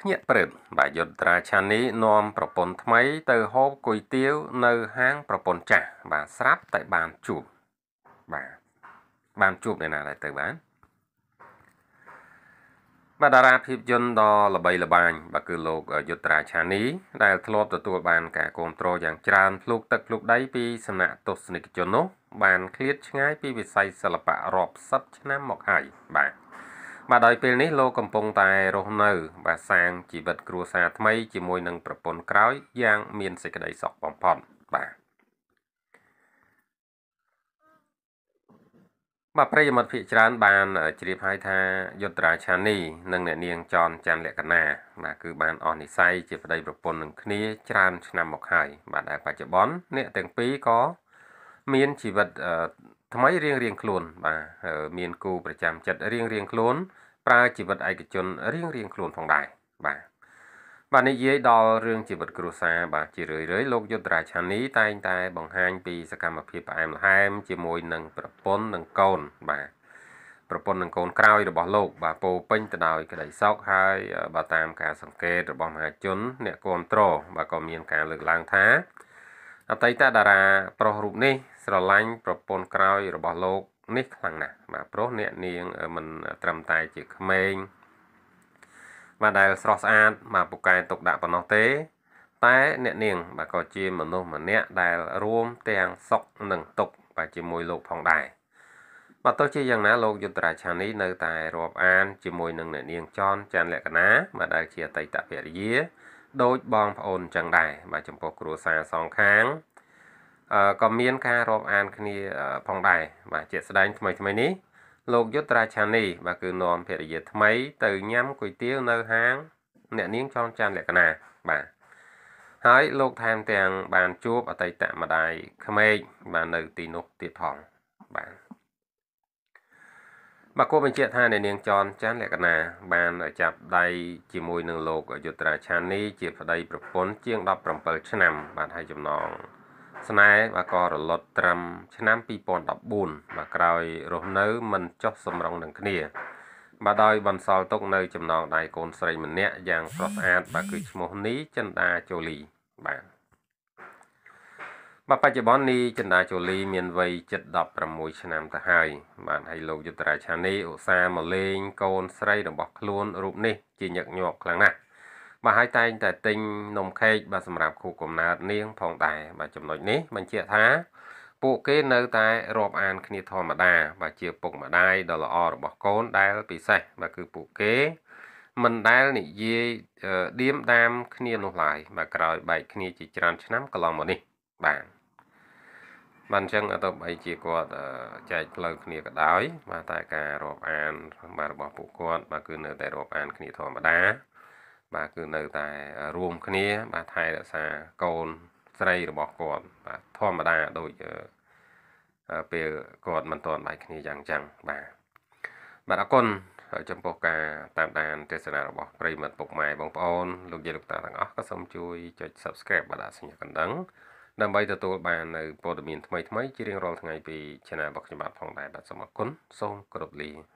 ភ្ញាក់ព្រឹកបាទយុត្រាឆានីនាំប្រពន្ធថ្មី ទៅហូបគុយទាវនៅហាងប្រពន្ធចាស់បាទស្រាប់តែបានជួបបាទបានជួបនៅណាដែរទៅបាន បាទតារាភាពយន្តដ៏ល្បីល្បាញបាទគឺលោកយុត្រាឆានីដែលធ្លាប់ទទួលបានការគាំទ្រយ៉ាងច្រើនភ្លុកទឹកភ្លុកដីពីសំណាក់ទស្សនិកជននោះ បានឃ្លាតឆ្ងាយពីវិស័យសិល្បៈរាប់សិបឆ្នាំមកហើយបាទបាទដោយពេលនេះលោកកំពុងតែរស់នៅ បាទសាងជីវិតគ្រួសារថ្មីជាមួយនឹងប្រពន្ធក្រោយយ៉ាង មានសេចក្តីសុខបំផុតបាទបាទប្រិយមិត្តភិកច្រើន បានជ្រាបហើយថាយុត្តរាឆានីនិងអ្នកនាងចនច័ន្ទលក្ខណាបាទគឺបានអស់និស័យជាប្តីប្រពន្ធនឹងគ្នាច្រើនឆ្នាំមកហើយបាទហើយបច្ចុប្បន្នអ្នកទាំងពីរក៏មានជីវិតថ្មីរៀងរៀងខ្លួនបាទមានគូប្រចាំចិត្តរៀងរៀងខ្លួនប្រើជីវិតឯកជនរៀងរៀងខ្លួនផងដែរបាទបាទនិយាយដល់រឿងជីវិតគ្រួសារបាទជារឿយៗលោកយុទ្ធរាឆានីតែងតែបង្ហាញពីសកម្មភាពផ្អែមល្ហែមជាមួយនឹងប្រពន្ធនិងកូន បាទប្រពន្ធនិងកូនក្រោយរបស់លោកបាទពោពេញទៅដោយក្តីសោកហើយ បាទតាមការសង្កេតរបស់មហាជនអ្នកគ្រប់គ្រងបាទក៏មានការលើកឡើងថា អតីតតារាប្រុសរូបនេះស្រឡាញ់ប្រពន្ធក្រោយរបស់លោកនេះខ្លាំងណាស់បាទព្រោះអ្នកនាងមិនត្រឹមតែជាក្មេងបាទដែលស្រស់ស្អាតបាទពូកែទុកដាក់ប៉ុណ្ណោះទេ តែអ្នកនាង បាទក៏ជាមនុស្សម្នាក់ដែលរួមទាំងសុខនិងទុក្ខបាទជាមួយលោកផងដែរបាទទោះជាយ៉ាងណាលោកយុទ្ធរាឆានីនៅតែរាប់អានជាមួយនឹងអ្នកនាងចន់ចាន់លក្ខណាបាទដែលជាអតីតភរិយាដោយបងប្អូនចឹងដែរបាទចំពោះគ្រួសារសងខាងក៏មានការរាប់អាន គ្នា ផងដែរបាទជាក់ស្ដែងថ្មីថ្មីនេះលោកយុទ្ធរាឆានីបាទគឺនាំភរិយាថ្មី ទៅញ៉ាំគុយទាវនៅហាង អ្នកនាងចងចាំលក្ខណាបាទហើយលោកថែមទាំង បានជួបអតីតម្ដាយក្មេកបាទនៅទីនោះទៀតផងបាទបាទគូបញ្ជាក់ថាអ្នកនាងចនច័ន្ទលក្ខណា បានចាប់ដៃជាមួយនឹងលោកយុទ្ធរាឆានីជាប្តី ប្រពន្ធជាង17ឆ្នាំបាទហើយចំណងស្នេហ៍បាទក៏រលត់ត្រឹម ឆ្នាំ2014បាទក្រោយរស់នៅ មិនចុះសម្រុងនឹង គ្នា បាទដោយបន្សល់ទុកនៅចំណងដៃកូនស្រីម្នាក់យ៉ាងស្រស់ស្អាតបាទគឺឈ្មោះនីចិន្តាជូលីបាទបាទបច្ចុប្បន្ននីចិន្តាជូលី មានវ័យជិត16ឆ្នាំទៅហើយបាទហើយលោកយុត្តរាឆានីឧស្សាហ៍មកលេងកូនស្រីរបស់ខ្លួនរូបនេះជាញឹកញាប់ខ្លាំងណាស់បាទហើយតែងតែទិញនំខេកបាទសម្រាប់ខូកំណើតនាងផងដែរបាទចំណុចនេះបញ្ជាក់ថាពួកគេនៅតែរាប់អាន គ្នាធម្មតា បាទជាពុកម្ដាយដ៏ល្អរបស់កូន ដែលពិសេសបាទគឺពួកគេ មិនដែលនិយាយឌៀមដាម គ្នានោះឡើយបាទក្រោយបែកគ្នាជាច្រើន ឆ្នាំកន្លងមកនេះបាទបានអញ្ចឹងអត់បីជាគាត់ចែកផ្លូវគ្នាក៏ដោយបាទតែការរាប់អានរបស់ពួកគាត់បាទគឺនៅតែរាប់អានគ្នាធម្មតាបាទគឺនៅតែរួមគ្នា បាទថែរក្សាកូនស្រីរបស់គាត់បាទធម្មតាដូចពេលគាត់មិនទាន់បាយគ្នាយ៉ាងចឹងបាទបាទអរគុណចំពោះការតាមដាន ទេសនារបស់ប្រិមត្តពុកម៉ែបងប្អូនលោកយាយលោកតាទាំងអស់ក៏សូមជួយចុច Subscribe បាទសញ្ញាកណ្ដឹង ដើម្បីទទួលបាននៅព័ត៌មានថ្មីៗជារៀងរាល់ថ្ងៃពី Channel របស់ខ្ញុំបាទផងដែរបាទសូមអរគុណសូមគោរពលា